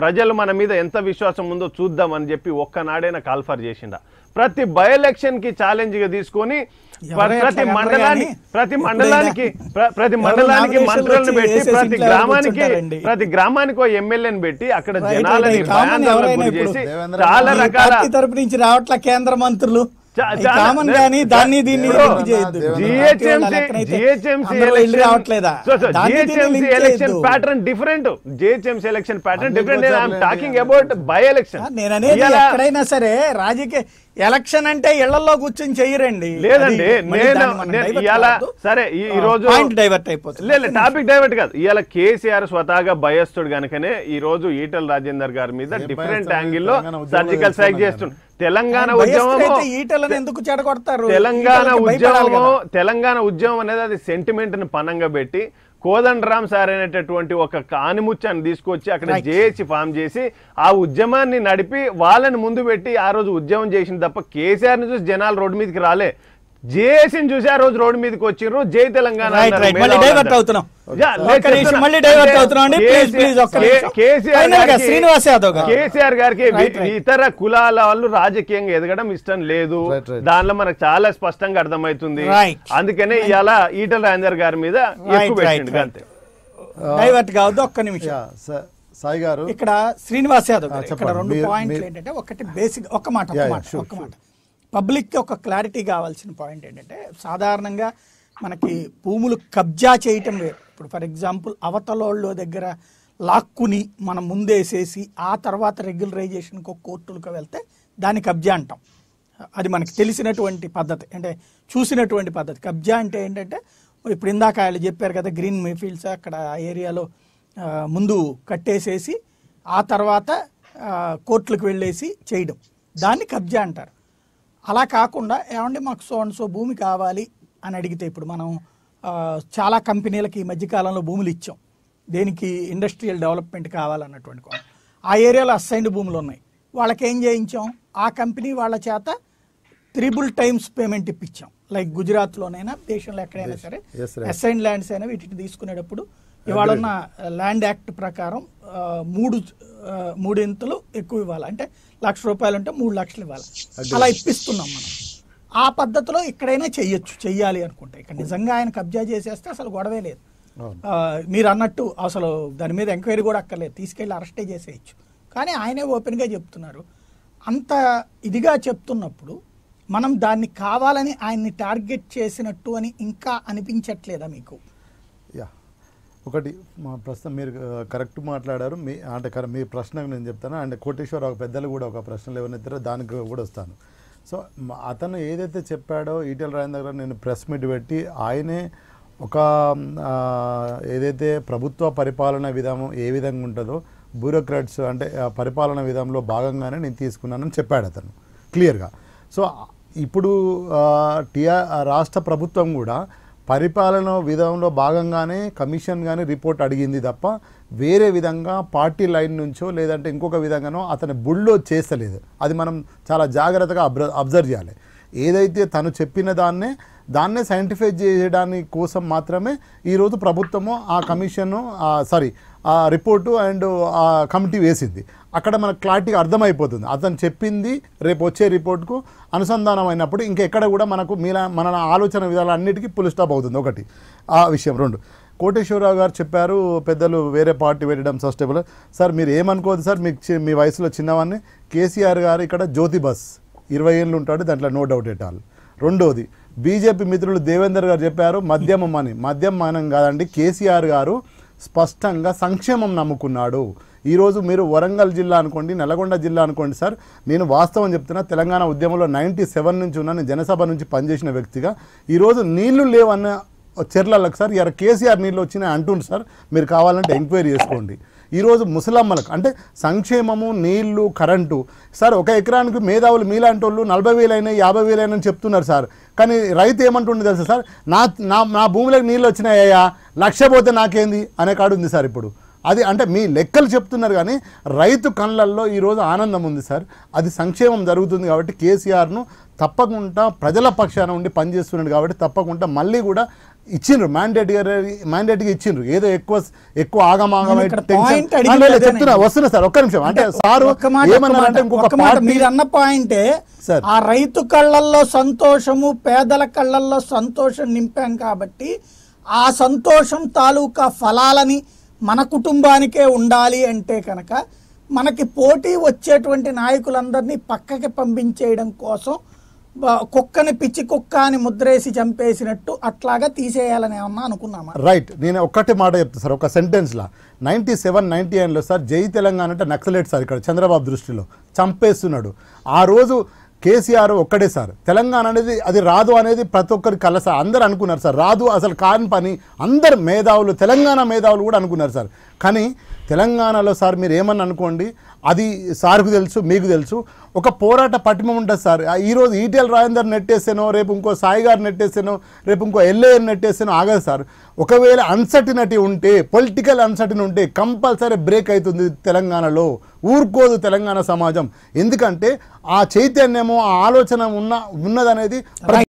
ప్రజలు మన మీద ఎంత విశ్వాసం ఉందో చూద్దామని చెప్పి ఒక్కనాడైనా కాల్ఫర్ చేసిండ ప్రతి బై ఎలక్షన్ కి ఛాలెంజ్ గా తీసుకొని ప్రతి మండలానికి ప్రతి మండలానికి ప్రతి మండలానికి మంత్రులను పెట్టి ప్రతి గ్రామానికి ప్రతి గ్రామానికి ఎమ్మెల్యేని పెట్టి అక్కడ జనాలని చేసి చాలా రకాల తరపు నుంచి రావట్ల కేంద్ర మంత్రులు కామన్ గానీ దాన్ని దీన్ని election pattern different GHMC election pattern different talking about by election నేననేది ఎక్కడైనా సరే రాజకీయ ఎలక్షన్ అంటే ఇళ్లలో కూర్చొని చేయరండి లేదండి నేను ఇలా సరే ఈ రోజు డైవర్ట్ అయిపోతుంది లేదు టాపిక్ డైవర్ట్ కాదు ఇలా కేసీఆర్ స్వతహాగా భయస్తుడు కనుకనే ఈ రోజు ఈటల రాజేందర్ గారి మీద డిఫరెంట్ యాంగిల్లో సర్జికల్ స్ట్రైక్ చేస్తుండే తెలంగాణ ఉద్యమం ఈటలను ఎందుకు చెడగొడతారు తెలంగాణ ఉద్యమం తెలంగాణ ఉద్యమం అనేది అది సెంటిమెంట్ ని పనంగా పెట్టి కోదండరామ్ సార్ అనేటటువంటి ఒక కానిముత్యాన్ని తీసుకొచ్చి అక్కడ జేఏసీ ఫామ్ చేసి ఆ ఉద్యమాన్ని నడిపి వాళ్ళని ముందు పెట్టి ఆ రోజు ఉద్యమం చేసింది తప్ప కేసీఆర్ని చూసి జనాలు రోడ్డు మీదకి రాలే జేఏసీని చూసి ఆ రోజు రోడ్డు మీదకి వచ్చిర్రు జై తెలంగాణ కేసీఆర్ గారికి ఇతర కులాల వాళ్ళు రాజకీయంగా ఎదగడం ఇష్టం లేదు దానిలో మనకు చాలా స్పష్టంగా అర్థమవుతుంది అందుకనే ఇవాళ ఈటల రాజేందర్ గారి మీద అంతే డైవర్ట్ uh, కావద్దు ఒక్క నిమిషం సాయి గారు ఇక్కడ శ్రీనివాస్ యాదవ్ ఇక్కడ రెండు పాయింట్లు ఏంటంటే ఒకటి బేసిక్ ఒక మాట ఒక మాట ఒక మాట పబ్లిక్కి ఒక క్లారిటీ కావాల్సిన పాయింట్ ఏంటంటే సాధారణంగా మనకి భూములు కబ్జా చేయటం వేరు ఇప్పుడు ఫర్ ఎగ్జాంపుల్ అవతలోళ్ళ దగ్గర లాక్కుని మనం ముందేసేసి ఆ తర్వాత రెగ్యులరైజేషన్కు కోర్టులకు వెళ్తే దాన్ని కబ్జా అంటాం అది మనకి తెలిసినటువంటి పద్ధతి అంటే చూసినటువంటి పద్ధతి కబ్జా అంటే ఏంటంటే ఇప్పుడు ఇందాక చెప్పారు కదా గ్రీన్ మేఫీల్డ్స్ అక్కడ ఆ ఏరియాలో ముందు కట్టేసేసి ఆ తర్వాత కోర్టులకు వెళ్ళేసి చేయడం దాన్ని కబ్జా అంటారు అలా కాకుండా ఏమండి మాకు సో అండ్ సో భూమి కావాలి అని అడిగితే ఇప్పుడు మనం చాలా కంపెనీలకి ఈ మధ్యకాలంలో భూములు ఇచ్చాం దేనికి ఇండస్ట్రియల్ డెవలప్మెంట్ కావాలన్నటువంటి కోణం ఆ ఏరియాలో అసైన్డ్ భూములు ఉన్నాయి వాళ్ళకి ఏం చేయించాం ఆ కంపెనీ వాళ్ళ చేత త్రిబుల్ టైమ్స్ పేమెంట్ ఇప్పించాం లైక్ గుజరాత్లోనైనా దేశంలో ఎక్కడైనా సరే అసైన్ ల్యాండ్స్ అయినా వీటిని తీసుకునేటప్పుడు ఇవాళ ఉన్న ల్యాండ్ యాక్ట్ ప్రకారం మూడు మూడింతలు ఎక్కువ ఇవ్వాలి అంటే లక్ష రూపాయలు ఉంటే మూడు లక్షలు ఇవ్వాలి అలా ఇప్పిస్తున్నాం మనం ఆ పద్ధతిలో ఇక్కడైనా చెయ్యొచ్చు చెయ్యాలి అనుకుంటే ఇక్కడ నిజంగా ఆయన కబ్జా చేసేస్తే అసలు గొడవే లేదు మీరు అన్నట్టు అసలు దాని మీద ఎంక్వైరీ కూడా అక్కర్లేదు తీసుకెళ్ళి అరెస్టే చేసేయచ్చు కానీ ఆయనే ఓపెన్గా చెప్తున్నారు అంత ఇదిగా చెప్తున్నప్పుడు మనం దాన్ని కావాలని ఆయన్ని టార్గెట్ చేసినట్టు అని ఇంకా అనిపించట్లేదా మీకు ఒకటి మా ప్రస్తుతం మీరు కరెక్ట్ మాట్లాడారు మీ అంటే మీ ప్రశ్నకు నేను చెప్తాను అండ్ ఒక పెద్దలు కూడా ఒక ప్రశ్నలు ఎవరైనా దానికి కూడా వస్తాను సో అతను ఏదైతే చెప్పాడో ఈటెల రాజేంద్ర నేను ప్రెస్ మీట్ పెట్టి ఆయనే ఒక ఏదైతే ప్రభుత్వ పరిపాలన విధానం ఏ విధంగా ఉంటుందో బ్యూరోక్రాట్స్ అంటే పరిపాలన విధానంలో భాగంగానే నేను తీసుకున్నానని చెప్పాడు అతను క్లియర్గా సో ఇప్పుడు టీఆర్ రాష్ట్ర ప్రభుత్వం కూడా పరిపాలన విధంలో భాగంగానే కమిషన్ కానీ రిపోర్ట్ అడిగింది తప్ప వేరే విధంగా పార్టీ లైన్ నుంచో లేదంటే ఇంకొక విధంగానో అతని బుల్లో చేస్తలేదు అది మనం చాలా జాగ్రత్తగా అబ్జర్వ్ చేయాలి ఏదైతే తను చెప్పిన దాన్నే దాన్నే సైంటిఫై చేయడానికి కోసం మాత్రమే ఈరోజు ప్రభుత్వము ఆ కమిషను సారీ ఆ రిపోర్టు అండ్ ఆ కమిటీ వేసింది అక్కడ మనకు క్లారిటీగా అర్థమైపోతుంది అతను చెప్పింది రేపు వచ్చే రిపోర్ట్కు అనుసంధానం అయినప్పుడు ఇంకెక్కడ కూడా మనకు మీ మన ఆలోచన విధాలన్నిటికీ పుల్ స్టాప్ అవుతుంది ఒకటి ఆ విషయం రెండు కోటేశ్వరరావు గారు చెప్పారు పెద్దలు వేరే పార్టీ పెట్టడం సస్టేబుల్ సార్ మీరు ఏమనుకోవద్దు సార్ మీ మీ వయసులో చిన్నవాడిని కేసీఆర్ గారు ఇక్కడ జ్యోతి బస్ ఇరవై ఏళ్ళు ఉంటాడు దాంట్లో నో డౌట్ ఎట్ ఆల్ రెండోది బీజేపీ మిత్రులు దేవేందర్ గారు చెప్పారు మద్యమం అని మద్యమానం కాదండి కేసీఆర్ గారు స్పష్టంగా సంక్షేమం నమ్ముకున్నాడు ఈరోజు మీరు వరంగల్ జిల్లా అనుకోండి నల్గొండ జిల్లా అనుకోండి సార్ నేను వాస్తవం చెప్తున్నా తెలంగాణ ఉద్యమంలో నైంటీ సెవెన్ నుంచి ఉన్నాను జనసభ నుంచి పనిచేసిన వ్యక్తిగా ఈరోజు నీళ్లు లేవన్న చర్లలకు సార్ ఇవాళ కేసీఆర్ నీళ్ళు వచ్చినాయి అంటుండ్రు సార్ మీరు కావాలంటే ఎంక్వైరీ చేసుకోండి ఈరోజు ముసలమ్మలకు అంటే సంక్షేమము నీళ్లు కరెంటు సార్ ఒక ఎకరానికి మేధావులు మీలాంటి వాళ్ళు నలభై వేలైనా యాభై వేలైనా చెప్తున్నారు సార్ కానీ రైతు ఏమంటుండే తెలుసా సార్ నా నా భూమిలోకి నీళ్ళు వచ్చినాయ్యా లక్ష పోతే నాకేంది అనే కాడు ఉంది సార్ ఇప్పుడు అది అంటే మీ లెక్కలు చెప్తున్నారు కానీ రైతు కళ్ళల్లో ఈరోజు ఆనందం ఉంది సార్ అది సంక్షేమం జరుగుతుంది కాబట్టి కేసీఆర్ను తప్పకుండా ప్రజల పక్షాన ఉండి పనిచేస్తున్నాడు కాబట్టి తప్పకుండా మళ్ళీ కూడా ఇచ్చిండ్రు మ్యాండేట్ మ్యాండేట్గా ఇచ్చిండ్రు ఏదో ఎక్కువ ఎక్కువ ఆగమాగం చెప్తున్నా వస్తున్నా సార్ ఒక్క నిమిషం అంటే సార్ ఏమన్నారంటే ఇంకొక మీరు అన్న పాయింటే ఆ రైతు కళ్ళల్లో సంతోషము పేదల కళ్ళల్లో సంతోషం నింపాం కాబట్టి ఆ సంతోషం తాలూకా ఫలాలని మన కుటుంబానికే ఉండాలి అంటే కనుక మనకి పోటీ వచ్చేటువంటి నాయకులందరినీ పక్కకి పంపించేయడం కోసం కుక్కని పిచ్చి కుక్క అని ముద్రేసి చంపేసినట్టు అట్లాగా తీసేయాలని ఏమన్నా అనుకున్నామా రైట్ నేను ఒక్కటి మాట చెప్తాను సార్ ఒక సెంటెన్స్లో నైంటీ సెవెన్ నైంటీ నైన్లో సార్ జై తెలంగాణ అంటే నక్సలేట్ సార్ ఇక్కడ చంద్రబాబు దృష్టిలో చంపేస్తున్నాడు ఆ రోజు కేసీఆర్ ఒక్కడే సార్ తెలంగాణ అనేది అది రాదు అనేది ప్రతి ఒక్కరి కల సార్ అందరూ అనుకున్నారు సార్ రాదు అసలు కాని పని అందరు మేధావులు తెలంగాణ మేధావులు కూడా అనుకున్నారు సార్ కానీ తెలంగాణలో సార్ మీరు ఏమని అనుకోండి అది సార్కు తెలుసు మీకు తెలుసు ఒక పోరాట పటిమ ఉంటుంది సార్ ఈరోజు ఈటెల్ రాజేందర్ నెట్టేసానో రేపు ఇంకో సాయి గారు నెట్టేసానో రేపు ఇంకో ఎల్ఏఎన్ నెట్టేసానో ఆగదు సార్ ఒకవేళ అన్సర్టినిటీ ఉంటే పొలిటికల్ అన్సర్టినిటీ ఉంటే కంపల్సరీ బ్రేక్ అవుతుంది తెలంగాణలో ఊరుకోదు తెలంగాణ సమాజం ఎందుకంటే ఆ చైతన్యము ఆ ఆలోచన ఉన్న ఉన్నదనేది